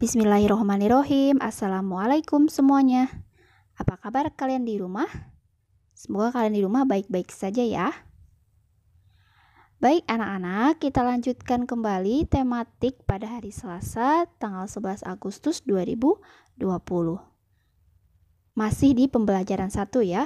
Bismillahirrohmanirrohim Assalamualaikum semuanya Apa kabar kalian di rumah? Semoga kalian di rumah baik-baik saja ya Baik anak-anak, kita lanjutkan kembali tematik pada hari Selasa tanggal 11 Agustus 2020 Masih di pembelajaran satu ya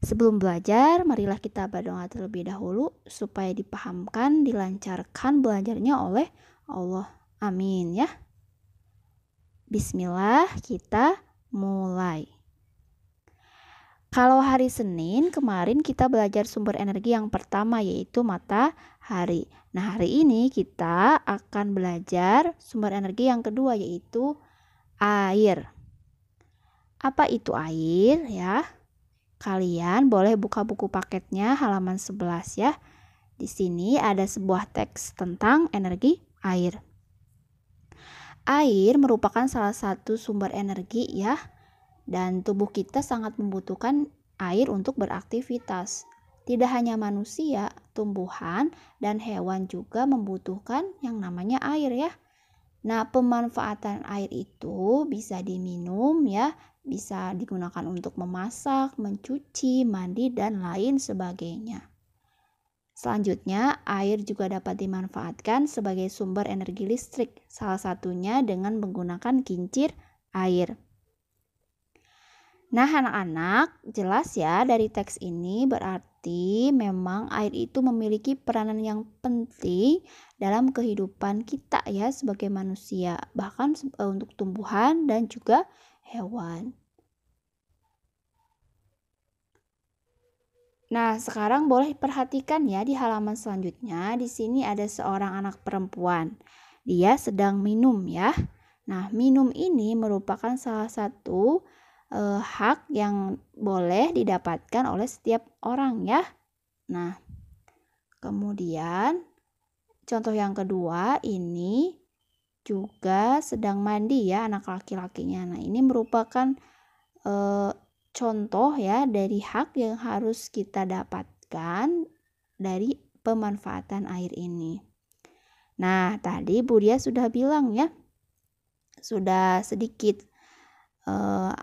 Sebelum belajar, marilah kita berdoa terlebih dahulu supaya dipahamkan, dilancarkan belajarnya oleh Allah Amin ya. Bismillah, kita mulai. Kalau hari Senin kemarin kita belajar sumber energi yang pertama yaitu matahari. Nah, hari ini kita akan belajar sumber energi yang kedua yaitu air. Apa itu air ya? Kalian boleh buka buku paketnya halaman 11 ya. Di sini ada sebuah teks tentang energi air. Air merupakan salah satu sumber energi ya, dan tubuh kita sangat membutuhkan air untuk beraktivitas. Tidak hanya manusia, tumbuhan dan hewan juga membutuhkan yang namanya air ya. Nah, pemanfaatan air itu bisa diminum ya, bisa digunakan untuk memasak, mencuci, mandi dan lain sebagainya. Selanjutnya, air juga dapat dimanfaatkan sebagai sumber energi listrik, salah satunya dengan menggunakan kincir air. Nah, anak-anak, jelas ya dari teks ini berarti memang air itu memiliki peranan yang penting dalam kehidupan kita ya sebagai manusia, bahkan eh, untuk tumbuhan dan juga hewan. Nah, sekarang boleh perhatikan ya di halaman selanjutnya. Di sini ada seorang anak perempuan. Dia sedang minum ya. Nah, minum ini merupakan salah satu e, hak yang boleh didapatkan oleh setiap orang ya. Nah, kemudian contoh yang kedua ini juga sedang mandi ya anak laki-lakinya. Nah, ini merupakan e, contoh ya dari hak yang harus kita dapatkan dari pemanfaatan air ini. Nah, tadi Bu Dia sudah bilang ya, sudah sedikit uh,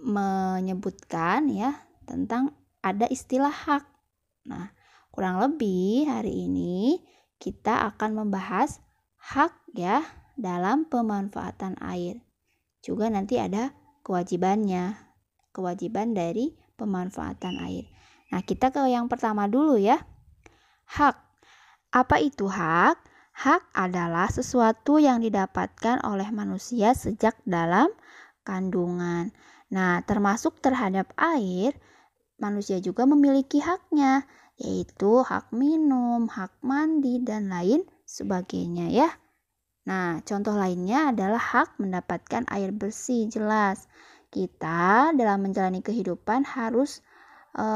menyebutkan ya tentang ada istilah hak. Nah, kurang lebih hari ini kita akan membahas hak ya dalam pemanfaatan air. Juga nanti ada kewajibannya kewajiban dari pemanfaatan air. Nah, kita ke yang pertama dulu ya. Hak. Apa itu hak? Hak adalah sesuatu yang didapatkan oleh manusia sejak dalam kandungan. Nah, termasuk terhadap air, manusia juga memiliki haknya, yaitu hak minum, hak mandi, dan lain sebagainya ya. Nah, contoh lainnya adalah hak mendapatkan air bersih jelas kita dalam menjalani kehidupan harus e,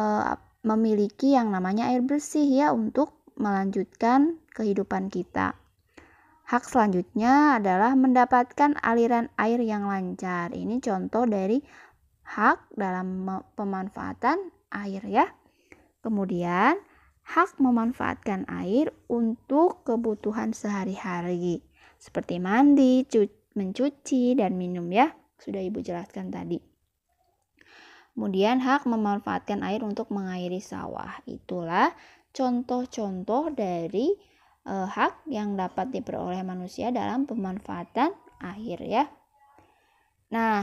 memiliki yang namanya air bersih ya untuk melanjutkan kehidupan kita. Hak selanjutnya adalah mendapatkan aliran air yang lancar. Ini contoh dari hak dalam pemanfaatan air ya. Kemudian hak memanfaatkan air untuk kebutuhan sehari-hari seperti mandi, mencuci dan minum ya sudah ibu jelaskan tadi. Kemudian hak memanfaatkan air untuk mengairi sawah. Itulah contoh-contoh dari e, hak yang dapat diperoleh manusia dalam pemanfaatan air ya. Nah,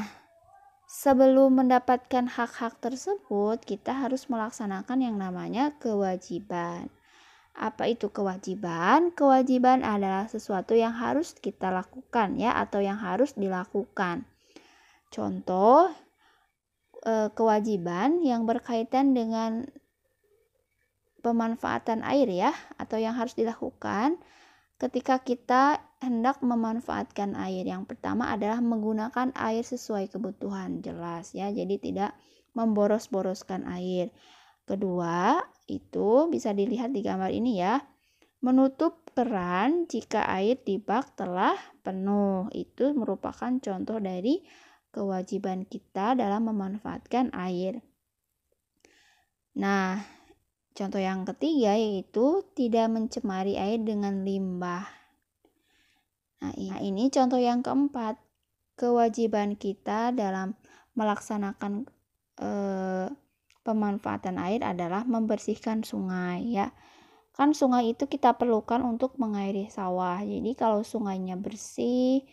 sebelum mendapatkan hak-hak tersebut, kita harus melaksanakan yang namanya kewajiban. Apa itu kewajiban? Kewajiban adalah sesuatu yang harus kita lakukan ya atau yang harus dilakukan. Contoh eh, kewajiban yang berkaitan dengan pemanfaatan air ya atau yang harus dilakukan ketika kita hendak memanfaatkan air. Yang pertama adalah menggunakan air sesuai kebutuhan, jelas ya. Jadi tidak memboros-boroskan air. Kedua, itu bisa dilihat di gambar ini ya. Menutup keran jika air di bak telah penuh. Itu merupakan contoh dari kewajiban kita dalam memanfaatkan air. Nah, contoh yang ketiga yaitu tidak mencemari air dengan limbah. Nah, ini contoh yang keempat, kewajiban kita dalam melaksanakan eh, pemanfaatan air adalah membersihkan sungai ya. Kan sungai itu kita perlukan untuk mengairi sawah. Jadi kalau sungainya bersih,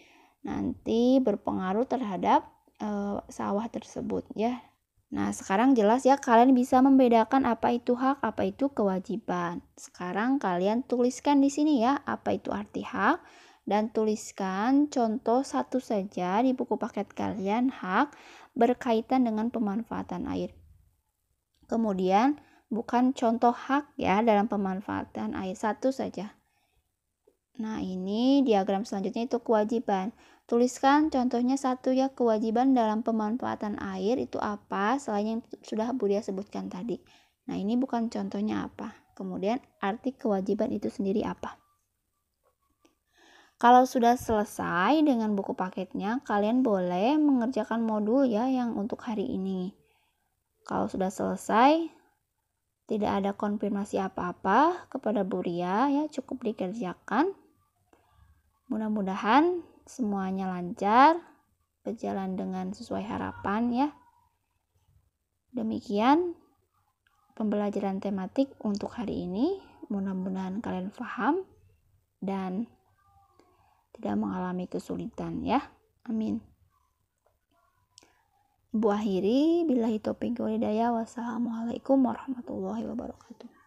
nanti berpengaruh terhadap e, sawah tersebut ya. Nah, sekarang jelas ya kalian bisa membedakan apa itu hak, apa itu kewajiban. Sekarang kalian tuliskan di sini ya apa itu arti hak dan tuliskan contoh satu saja di buku paket kalian hak berkaitan dengan pemanfaatan air. Kemudian bukan contoh hak ya dalam pemanfaatan air satu saja. Nah, ini diagram selanjutnya itu kewajiban. Tuliskan contohnya satu ya kewajiban dalam pemanfaatan air itu apa selain yang sudah Budia sebutkan tadi. Nah, ini bukan contohnya apa. Kemudian arti kewajiban itu sendiri apa? Kalau sudah selesai dengan buku paketnya, kalian boleh mengerjakan modul ya yang untuk hari ini. Kalau sudah selesai, tidak ada konfirmasi apa-apa kepada Buria ya, cukup dikerjakan. Mudah-mudahan semuanya lancar, berjalan dengan sesuai harapan ya. Demikian pembelajaran tematik untuk hari ini. Mudah-mudahan kalian paham dan tidak mengalami kesulitan ya. Amin. Buahiri akhiri, bila hitopik Wassalamualaikum warahmatullahi wabarakatuh.